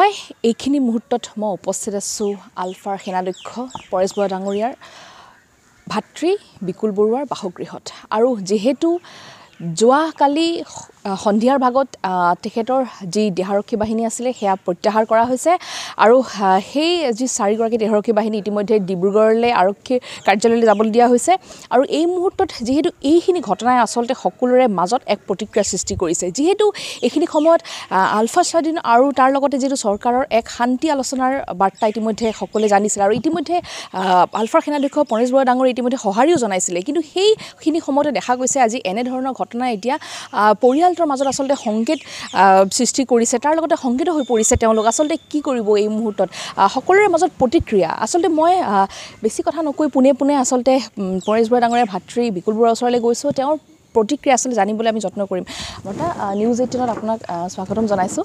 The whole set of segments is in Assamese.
হয় এইখিনি মুহূৰ্তত মই উপস্থিত আছোঁ আলফাৰ সেনাধ্যক্ষ পৰেশ বৰুৱা ডাঙৰীয়াৰ ভাতৃ বিকুল বৰুৱাৰ বাসগৃহত আৰু যিহেতু যোৱাকালি সন্ধিয়াৰ ভাগত তেখেতৰ যি দেহাৰক্ষী বাহিনী আছিলে সেয়া প্ৰত্যাহাৰ কৰা হৈছে আৰু সেই যি চাৰিগৰাকী দেহাৰক্ষী বাহিনী ইতিমধ্যে ডিব্ৰুগড়লৈ আৰক্ষী কাৰ্যালয়লৈ যাবলৈ দিয়া হৈছে আৰু এই মুহূৰ্তত যিহেতু এইখিনি ঘটনাই আচলতে সকলোৰে মাজত এক প্ৰতিক্ৰিয়াৰ সৃষ্টি কৰিছে যিহেতু এইখিনি সময়ত আলফা স্বাধীন আৰু তাৰ লগতে যিহেতু চৰকাৰৰ এক শান্তি আলোচনাৰ বাৰ্তা ইতিমধ্যে সকলোৱে জানিছিল আৰু ইতিমধ্যে আলফাৰ সেনাধ্যক্ষ পণেশ বৰা ডাঙৰে ইতিমধ্যে সঁহাৰিও জনাইছিলে কিন্তু সেইখিনি সময়তে দেখা গৈছে আজি এনেধৰণৰ ঘটনা ঘটনাই এতিয়া পৰিয়ালটোৰ মাজত আচলতে সংকেত সৃষ্টি কৰিছে তাৰ লগতে সংকেত হৈ পৰিছে তেওঁলোক আচলতে কি কৰিব এই মুহূৰ্তত সকলোৰে মাজত প্ৰতিক্ৰিয়া আচলতে মই বেছি কথা নকৈ পোনে পোনে আচলতে পৰেশ বৰা ডাঙৰীয়া ভাতৃ বিকুল বৰুৱাৰ ওচৰলৈ গৈছোঁ তেওঁৰ প্ৰতিক্ৰিয়া আচলতে জানিবলৈ আমি যত্ন কৰিম বৰ্তা নিউজ এইটিনত আপোনাক স্বাগতম জনাইছোঁ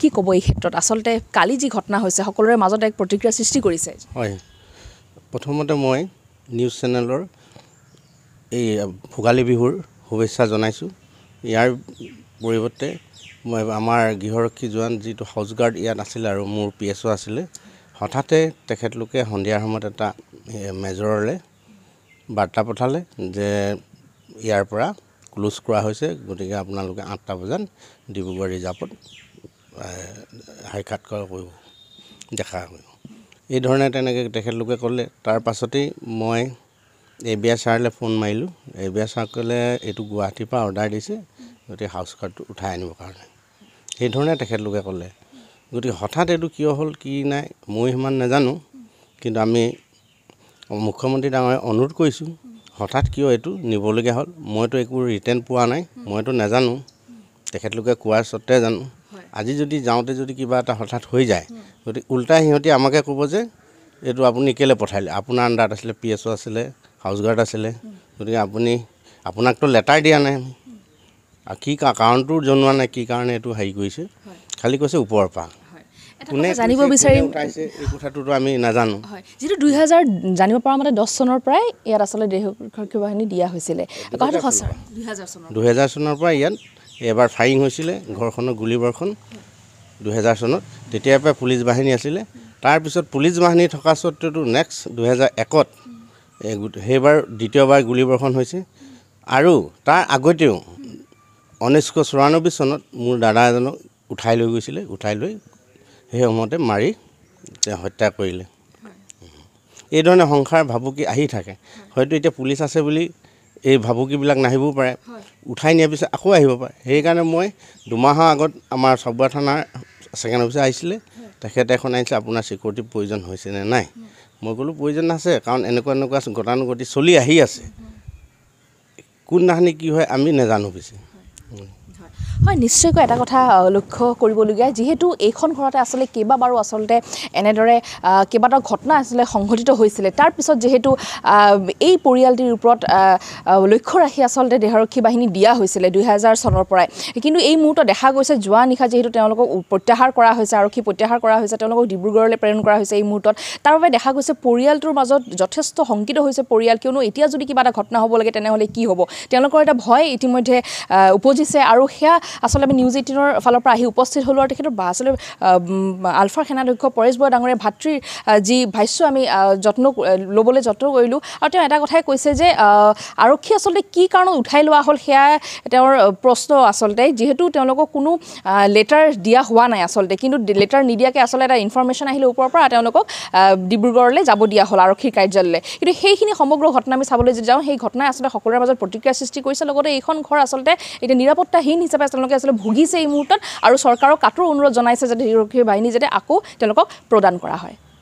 কি ক'ব এই ক্ষেত্ৰত আচলতে কালি যি ঘটনা হৈছে সকলোৰে মাজত এক প্ৰতিক্ৰিয়া সৃষ্টি কৰিছে হয় প্ৰথমতে মই নিউজ চেনেলৰ এই ভোগালী বিহুৰ শুভেচ্ছা জনাইছোঁ ইয়াৰ পৰিৱৰ্তে মই আমাৰ গৃহৰক্ষী জোৱান যিটো হাউচ গাৰ্ড ইয়াত আছিলে আৰু মোৰ পি এছ অ' আছিলে হঠাতে তেখেতলোকে সন্ধিয়াৰ সময়ত এটা মেজৰলৈ বাৰ্তা পঠালে যে ইয়াৰ পৰা ক্লোজ কৰা হৈছে গতিকে আপোনালোকে আঠটা বজাত ডিব্ৰুগড় ৰিজাৰ্ভত সাক্ষাৎকাৰ কৰিব দেখা কৰিব এইধৰণে তেনেকৈ তেখেতলোকে ক'লে তাৰ পাছতেই মই এ বি এছ ছাৰলৈ ফোন মাৰিলোঁ এ বি এছ আৰ ক'লে এইটো গুৱাহাটীৰ পৰা অৰ্ডাৰ দিছে গতিকে হাউচ কাৰ্ডটো উঠাই আনিবৰ কাৰণে সেইধৰণে তেখেতলোকে ক'লে গতিকে হঠাৎ এইটো কিয় হ'ল কি নাই মই সিমান নাজানো কিন্তু আমি মুখ্যমন্ত্ৰী ডাঙৰে অনুৰোধ কৰিছোঁ হঠাৎ কিয় এইটো নিবলগীয়া হ'ল মইতো একো ৰিটাৰ্ণ পোৱা নাই মইতো নাজানো তেখেতলোকে কোৱাৰ স্বত্তে জানো আজি যদি যাওঁতে যদি কিবা এটা হঠাৎ হৈ যায় গতিকে ওল্টাই সিহঁতি আমাকে ক'ব যে এইটো আপুনি কেলৈ পঠাইলে আপোনাৰ আণ্ডাৰত আছিলে পি এছ অ' আছিলে হাউচ গাৰ্ড আছিলে গতিকে আপুনি আপোনাকতো লেটাৰ দিয়া নাই কি কাৰণটো জনোৱা নাই কি কাৰণে এইটো হেৰি কৰিছে খালী কৈছে ওপৰৰ পৰা কোনে জানিব বিচাৰিম এই কথাটোতো আমি নাজানো হয় যিটো দুই হাজাৰ জানিব পৰা মতে দহ চনৰ পৰাই ইয়াত আচলতে দেহক্ষ বাহিনী দিয়া হৈছিলে কথাটো সঁচা দুহেজাৰ চনৰ দুহেজাৰ চনৰ পৰা ইয়াত এবাৰ ফায়াৰিং হৈছিলে ঘৰখনৰ গুলীবৰ্ষণ দুহেজাৰ চনত তেতিয়াৰ পৰা পুলিচ বাহিনী আছিলে তাৰপিছত পুলিচ বাহিনী থকা স্বত্বেওতো নেক্সট দুহেজাৰ একত সেইবাৰ দ্বিতীয়বাৰ গুলীবৰ্ষণ হৈছে আৰু তাৰ আগতেও ঊনৈছশ চৌৰান্নব্বৈ চনত মোৰ দাদা এজনক উঠাই লৈ গৈছিলে উঠাই লৈ সেই সময়তে মাৰি তেওঁ হত্যা কৰিলে এইধৰণে সংসাৰ ভাবুকি আহি থাকে হয়তো এতিয়া পুলিচ আছে বুলি এই ভাবুকিবিলাক নাহিবও পাৰে উঠাই নিয়াৰ পিছত আকৌ আহিব পাৰে সেইকাৰণে মই দুমাহৰ আগত আমাৰ চবুৱা থানাৰ ছেকেণ্ড অফিচাৰ আহিছিলে তেখেতে এখন আহিছে আপোনাৰ ছিকিউৰিটি প্ৰয়োজন হৈছেনে নাই মই ক'লোঁ প্ৰয়োজন আছে কাৰণ এনেকুৱা এনেকুৱা গতানুগতি চলি আহি আছে কোনদিনাখনি কি হয় আমি নেজানো পিছে হয় নিশ্চয়কৈ এটা কথা লক্ষ্য কৰিবলগীয়া যিহেতু এইখন ঘৰতে আচলতে কেইবাবাৰো আচলতে এনেদৰে কেইবাটাও ঘটনা আচলতে সংঘটিত হৈছিলে তাৰপিছত যিহেতু এই পৰিয়ালটিৰ ওপৰত লক্ষ্য ৰাখি আচলতে দেহৰক্ষী বাহিনী দিয়া হৈছিলে দুহেজাৰ চনৰ পৰাই কিন্তু এই মুহূৰ্তত দেখা গৈছে যোৱা নিশা যিহেতু তেওঁলোকক প্ৰত্যাহাৰ কৰা হৈছে আৰক্ষী প্ৰত্যাহাৰ কৰা হৈছে তেওঁলোকক ডিব্ৰুগড়লৈ প্ৰেৰণ কৰা হৈছে এই মুহূৰ্তত তাৰ বাবে দেখা গৈছে পৰিয়ালটোৰ মাজত যথেষ্ট শংকিত হৈছে পৰিয়াল কিয়নো এতিয়া যদি কিবা এটা ঘটনা হ'ব লাগে তেনেহ'লে কি হ'ব তেওঁলোকৰ এটা ভয় ইতিমধ্যে উপজিছে আৰু সেয়া আচলতে আমি নিউজ এইটিনৰ ফালৰ পৰা আহি উপস্থিত হ'লোঁ আৰু তেখেতৰ আচলতে আলফাৰ সেনাধ্যক্ষ পৰেশ বৰা ডাঙৰীয়া ভাতৃৰ যি ভাষ্য আমি যত্ন ল'বলৈ যত্ন কৰিলোঁ আৰু তেওঁ এটা কথাই কৈছে যে আৰক্ষী আচলতে কি কাৰণত উঠাই লোৱা হ'ল সেয়া তেওঁৰ প্ৰশ্ন আচলতে যিহেতু তেওঁলোকক কোনো লেটাৰ দিয়া হোৱা নাই আচলতে কিন্তু লেটাৰ নিদিয়াকৈ আচলতে এটা ইনফৰ্মেশ্যন আহিলে ওপৰৰ পৰা তেওঁলোকক ডিব্ৰুগড়লৈ যাব দিয়া হ'ল আৰক্ষীৰ কাৰ্যালয়লৈ কিন্তু সেইখিনি সমগ্ৰ ঘটনা আমি চাবলৈ যদি যাওঁ সেই ঘটনাই আচলতে সকলোৰে মাজত প্ৰতিক্ৰিয়াৰ সৃষ্টি কৰিছে লগতে এইখন ঘৰ আচলতে এতিয়া নিৰাপত্তাহীন হিচাপে আচলতে তেওঁলোকে আচলতে ভুগিছে এই মুহূৰ্তত আৰু চৰকাৰক কাতোৰ অনুৰোধ জনাইছে যাতে নিৰক্ষী বাহিনী যাতে আকৌ তেওঁলোকক প্ৰদান কৰা হয়